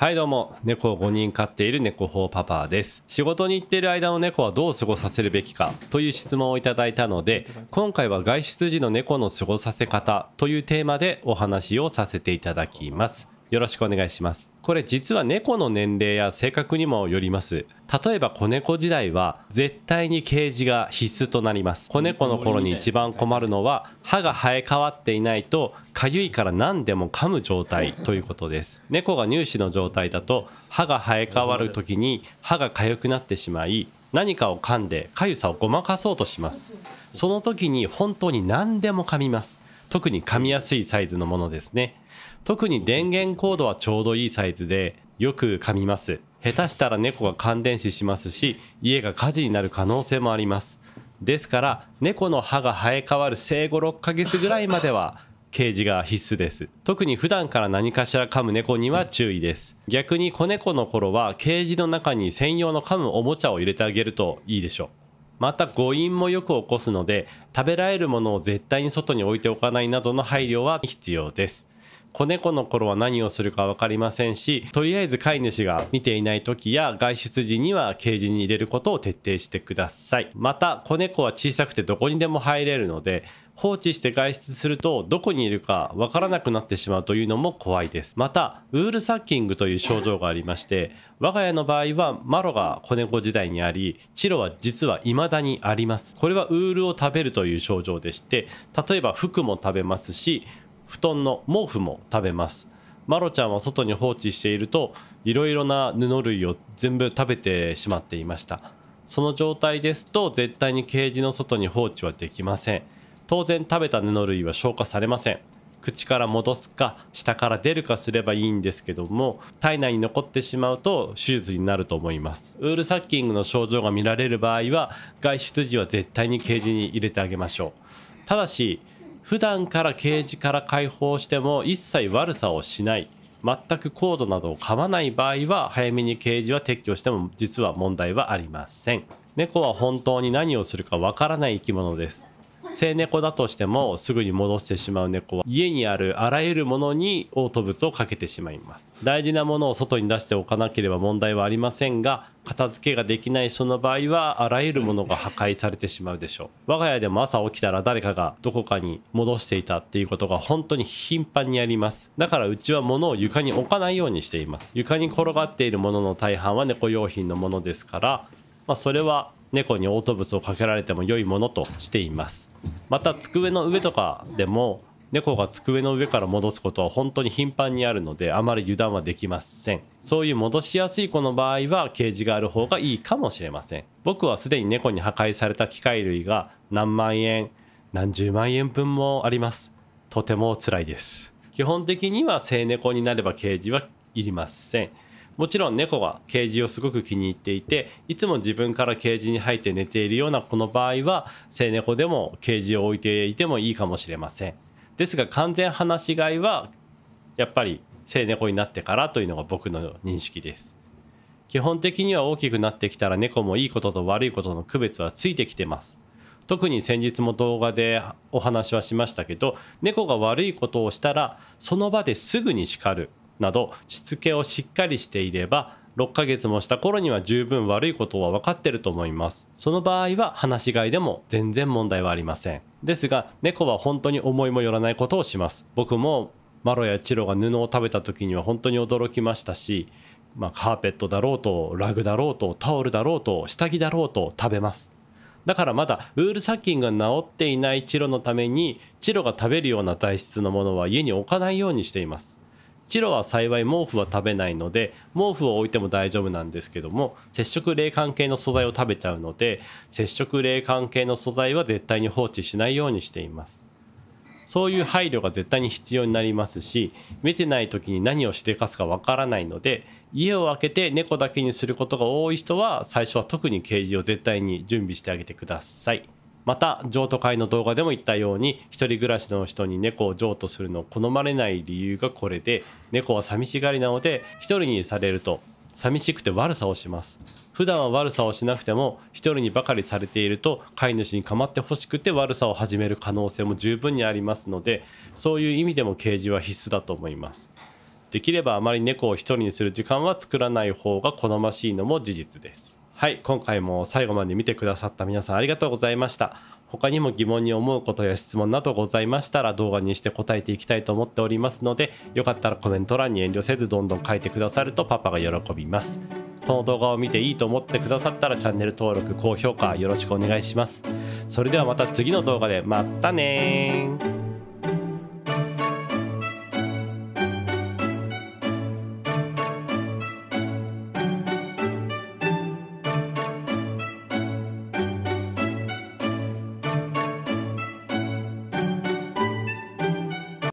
はいどうも猫を5人飼っている猫法パパです仕事に行っている間の猫はどう過ごさせるべきかという質問をいただいたので今回は外出時の猫の過ごさせ方というテーマでお話をさせていただきますよろしくお願いします。これ実は猫の年齢や性格にもよります。例えば子猫時代は絶対にケージが必須となります。子猫の頃に一番困るのは歯が生え変わっていないと痒いから何でも噛む状態ということです。猫が乳歯の状態だと歯が生え変わる時に歯が痒くなってしまい何かを噛んで痒さをごまかそうとします。その時に本当に何でも噛みます。特に噛みやすいサイズのものですね。特に電源コードはちょうどいいサイズでよく噛みます下手したら猫が感電死しますし家が火事になる可能性もありますですから猫の歯が生え変わる生後6ヶ月ぐらいまではケージが必須です特に普段から何かしら噛む猫には注意です逆に子猫の頃はケージの中に専用の噛むおもちゃを入れてあげるといいでしょうまた誤飲もよく起こすので食べられるものを絶対に外に置いておかないなどの配慮は必要です子猫の頃は何をするか分かりませんしとりあえず飼い主が見ていない時や外出時にはケージに入れることを徹底してくださいまた子猫は小さくてどこにでも入れるので放置して外出するとどこにいるかわからなくなってしまうというのも怖いですまたウールサッキングという症状がありまして我が家の場合はマロが子猫時代にありチロは実は未だにありますこれはウールを食べるという症状でして例えば服も食べますし布団の毛布も食べますマロちゃんは外に放置しているといろいろな布類を全部食べてしまっていましたその状態ですと絶対にケージの外に放置はできません当然食べた布類は消化されません口から戻すか下から出るかすればいいんですけども体内に残ってしまうと手術になると思いますウールサッキングの症状が見られる場合は外出時は絶対にケージに入れてあげましょうただし普段からケージから解放しても一切悪さをしない全くコードなどを噛まない場合は早めにケージは撤去しても実は問題はありません猫は本当に何をするかわからない生き物です性猫だとしてもすぐに戻してしまう猫は家にあるあらゆるものに嘔吐物をかけてしまいます大事なものを外に出しておかなければ問題はありませんが片付けができない人の場合はあらゆるものが破壊されてしまうでしょう我が家でも朝起きたら誰かがどこかに戻していたっていうことが本当に頻繁にありますだからうちは物を床に置かないようにしています床に転がっているものの大半は猫用品のものですからまあ、それは猫に嘔吐物をかけられても良いものとしていますまた机の上とかでも猫が机の上から戻すことは本当に頻繁にあるのであまり油断はできませんそういう戻しやすい子の場合はケージがある方がいいかもしれません僕はすでに猫に破壊された機械類が何万円何十万円分もありますとても辛いです基本的には性猫になればケージはいりませんもちろん猫がケージをすごく気に入っていていつも自分からケージに入って寝ているような子の場合は性猫でもケージを置いていてもいいかもしれませんですが完全放し飼いはやっぱり性猫になってからというのが僕の認識です基本的には大きくなってきたら猫もいいことと悪いことの区別はついてきてます特に先日も動画でお話はしましたけど猫が悪いことをしたらその場ですぐに叱るなどしつけをしっかりしていれば6ヶ月もした頃には十分悪いことは分かってると思いますその場合は話し飼いでも全然問題はありませんですが猫は本当に思いもよらないことをします僕もマロやチロが布を食べた時には本当に驚きましたし、まあ、カーペットだろうとラグだろうとタオルだろうと下着だろうと食べますだからまだウール殺菌が治っていないチロのためにチロが食べるような材質のものは家に置かないようにしていますチロは幸い毛布は食べないので毛布を置いても大丈夫なんですけども接触冷感系の素材を食べちゃうので接触冷感系の素材は絶対に放置しないようにしていますそういう配慮が絶対に必要になりますし見てない時に何をしてかすかわからないので家を空けて猫だけにすることが多い人は最初は特にケージを絶対に準備してあげてください。また譲渡会の動画でも言ったように1人暮らしの人に猫を譲渡するのを好まれない理由がこれで猫は寂しがりなので一人にされると寂しくて悪さをします普段は悪さをしなくても1人にばかりされていると飼い主に構ってほしくて悪さを始める可能性も十分にありますのでそういう意味でもケージは必須だと思いますできればあまり猫を1人にする時間は作らない方が好ましいのも事実ですはい今回も最後まで見てくださった皆さんありがとうございました他にも疑問に思うことや質問などございましたら動画にして答えていきたいと思っておりますのでよかったらコメント欄に遠慮せずどんどん書いてくださるとパパが喜びますこの動画を見ていいと思ってくださったらチャンネル登録高評価よろしくお願いしますそれではまた次の動画でまたね